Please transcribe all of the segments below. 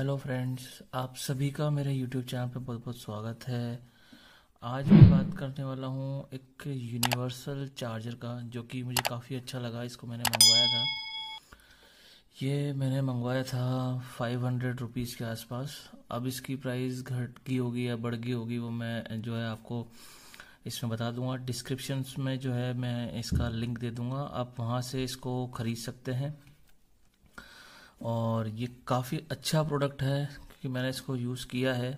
hello friends आप सभी का मेरे यूट्यूब चैनल पर बहुत बहुत स्वागत है आज मैं बात करने वाला हूँ एक यूनिवर्सल चार्जर का जो कि मुझे काफ़ी अच्छा लगा इसको मैंने मंगवाया था ये मैंने मंगवाया था फाइव हंड्रेड रुपीज़ के आसपास अब इसकी प्राइस घट गई होगी या बढ़ गई होगी वो मैं जो है आपको इसमें बता दूंगा डिस्क्रिप्शन में जो है मैं इसका लिंक दे दूंगा आप वहाँ से इसको ख़रीद सकते हैं और ये काफ़ी अच्छा प्रोडक्ट है क्योंकि मैंने इसको यूज़ किया है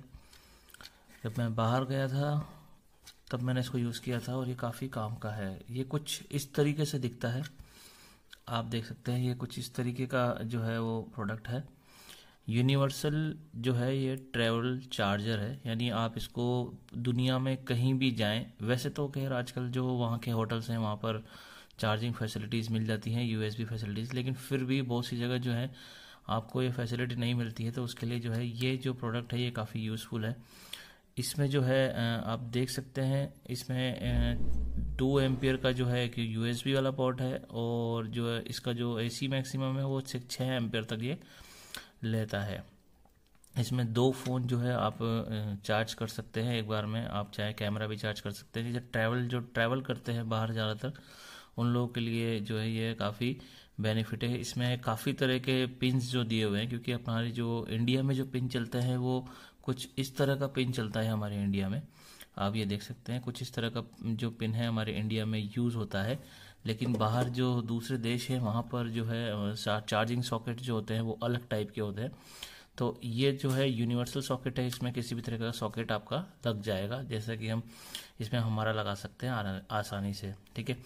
जब मैं बाहर गया था तब मैंने इसको यूज़ किया था और ये काफ़ी काम का है ये कुछ इस तरीके से दिखता है आप देख सकते हैं ये कुछ इस तरीके का जो है वो प्रोडक्ट है यूनिवर्सल जो है ये ट्रैवल चार्जर है यानी आप इसको दुनिया में कहीं भी जाएं वैसे तो खैर आजकल जो वहाँ के होटल्स हैं वहाँ पर चार्जिंग फैसिलिटीज़ मिल जाती हैं यू फैसिलिटीज़ लेकिन फिर भी बहुत सी जगह जो है आपको ये फैसिलिटी नहीं मिलती है तो उसके लिए जो है ये जो प्रोडक्ट है ये काफ़ी यूज़फुल है इसमें जो है आप देख सकते हैं इसमें टू एम्पियर का जो है एक यू वाला पोर्ट है और जो है इसका जो ए मैक्सिमम है वो छः एम्पियर तक ये लेता है इसमें दो फ़ोन जो है आप चार्ज कर सकते हैं एक बार में आप चाहे कैमरा भी चार्ज कर सकते हैं जैसे ट्रैवल जो ट्रैवल करते हैं बाहर ज़्यादातर उन लोगों के लिए जो है ये काफ़ी बेनिफिट है इसमें काफ़ी तरह के पिन जो दिए हुए हैं क्योंकि हमारे जो इंडिया में जो पिन चलते हैं वो कुछ इस तरह का पिन चलता है हमारे इंडिया में आप ये देख सकते हैं कुछ इस तरह का जो पिन है हमारे इंडिया में यूज़ होता है लेकिन बाहर जो दूसरे देश हैं वहाँ पर जो है चार्जिंग सॉकेट जो होते हैं वो अलग टाइप के होते हैं तो ये जो है यूनिवर्सल सॉकेट है इसमें किसी भी तरीके का सॉकेट आपका लग जाएगा जैसा कि हम इसमें हमारा लगा सकते हैं आसानी से ठीक है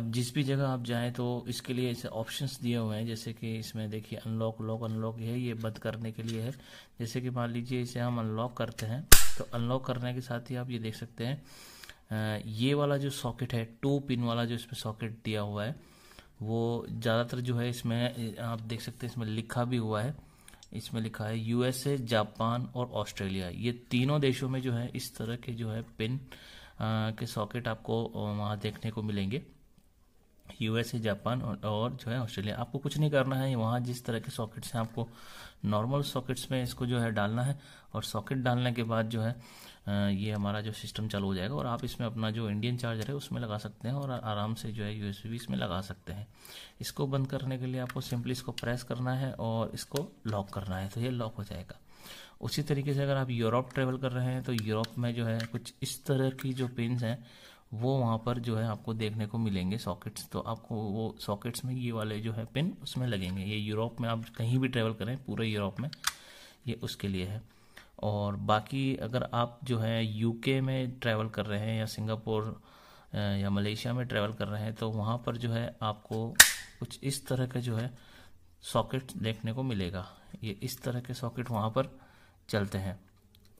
अब जिस भी जगह आप जाएं तो इसके लिए ऐसे ऑप्शंस दिए हुए हैं जैसे कि इसमें देखिए अनलॉक लॉक अनलॉक है ये बंद करने के लिए है जैसे कि मान लीजिए इसे हम अनलॉक करते हैं तो अनलॉक करने के साथ ही आप ये देख सकते हैं ये वाला जो सॉकेट है टू पिन वाला जो इसमें सॉकेट दिया हुआ है वो ज़्यादातर जो है इसमें आप देख सकते हैं इसमें लिखा भी हुआ है इसमें लिखा है यूएसए जापान और ऑस्ट्रेलिया ये तीनों देशों में जो है इस तरह के जो है पिन आ, के सॉकेट आपको वहाँ देखने को मिलेंगे यूएसए जापान और, और जो है ऑस्ट्रेलिया आपको कुछ नहीं करना है वहाँ जिस तरह के सॉकेट्स हैं आपको नॉर्मल सॉकेट्स में इसको जो है डालना है और सॉकेट डालने के बाद जो है ये हमारा जो सिस्टम चालू हो जाएगा और आप इसमें अपना जो इंडियन चार्जर है उसमें लगा सकते हैं और आराम से जो है यूएसबी इसमें लगा सकते हैं इसको बंद करने के लिए आपको सिंपली इसको प्रेस करना है और इसको लॉक करना है तो ये लॉक हो जाएगा उसी तरीके से अगर आप यूरोप ट्रेवल कर रहे हैं तो यूरोप में जो है कुछ इस तरह की जो पिन हैं वो वहाँ पर जो है आपको देखने को मिलेंगे सॉकेट्स तो आपको वो सॉकेट्स में ये वाले जो है पिन उसमें लगेंगे ये यूरोप में आप कहीं भी ट्रेवल करें पूरे यूरोप में ये उसके लिए है और बाकी अगर आप जो है यूके में ट्रैवल कर रहे हैं या सिंगापुर या मलेशिया में ट्रैवल कर रहे हैं तो वहाँ पर जो है आपको कुछ इस तरह का जो है सॉकेट देखने को मिलेगा ये इस तरह के सॉकेट वहाँ पर चलते हैं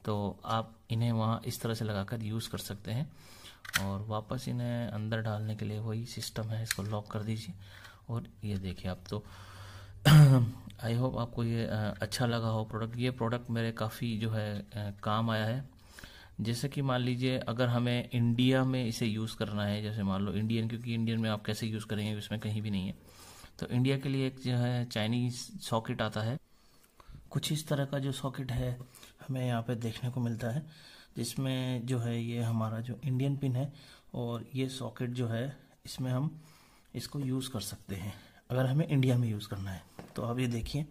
तो आप इन्हें वहाँ इस तरह से लगाकर यूज़ कर सकते हैं और वापस इन्हें अंदर डालने के लिए वही सिस्टम है इसको लॉक कर दीजिए और ये देखिए आप तो आई होप आपको ये अच्छा लगा हो प्रोडक्ट ये प्रोडक्ट मेरे काफ़ी जो है काम आया है जैसे कि मान लीजिए अगर हमें इंडिया में इसे यूज़ करना है जैसे मान लो इंडियन क्योंकि इंडियन में आप कैसे यूज़ करेंगे इसमें कहीं भी नहीं है तो इंडिया के लिए एक जो है चाइनीज सॉकेट आता है कुछ इस तरह का जो सॉकेट है हमें यहाँ पे देखने को मिलता है जिसमें जो है ये हमारा जो इंडियन पिन है और ये सॉकेट जो है इसमें हम इसको यूज़ कर सकते हैं अगर हमें इंडिया में यूज़ करना है तो आप ये देखिए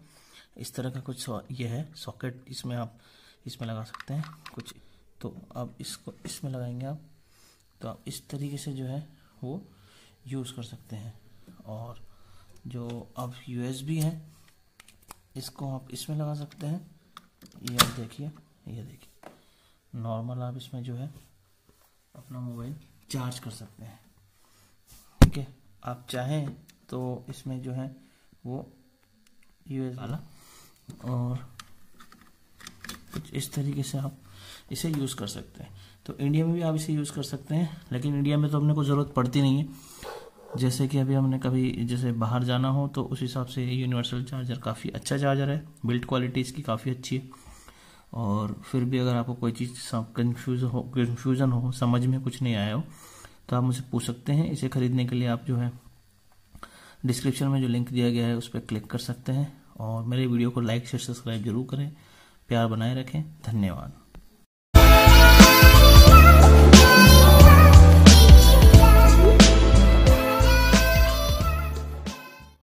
इस तरह का कुछ ये है सॉकेट इसमें आप इसमें लगा सकते हैं कुछ तो अब इसको इसमें लगाएंगे आप तो आप इस तरीके से जो है वो यूज़ कर सकते हैं और जो अब यू है इसको आप इसमें लगा सकते हैं ये आप देखिए ये देखिए नॉर्मल आप इसमें जो है अपना मोबाइल चार्ज कर सकते हैं ठीक है आप चाहें तो इसमें जो है वो यू वाला और कुछ इस तरीके से आप इसे यूज़ कर सकते हैं तो इंडिया में भी आप इसे यूज़ कर सकते हैं लेकिन इंडिया में तो अपने को ज़रूरत पड़ती नहीं है जैसे कि अभी हमने कभी जैसे बाहर जाना हो तो उस हिसाब से यूनिवर्सल चार्जर काफ़ी अच्छा चार्जर है बिल्ड क्वालिटी इसकी काफ़ी अच्छी है और फिर भी अगर आपको कोई चीज़ कन्फ्यूज हो कन्फ्यूज़न हो समझ में कुछ नहीं आया हो तो आप मुझसे पूछ सकते हैं इसे ख़रीदने के लिए आप जो है डिस्क्रिप्शन में जो लिंक दिया गया है उस पर क्लिक कर सकते हैं और मेरे वीडियो को लाइक शेयर सब्सक्राइब जरूर करें प्यार बनाए रखें धन्यवाद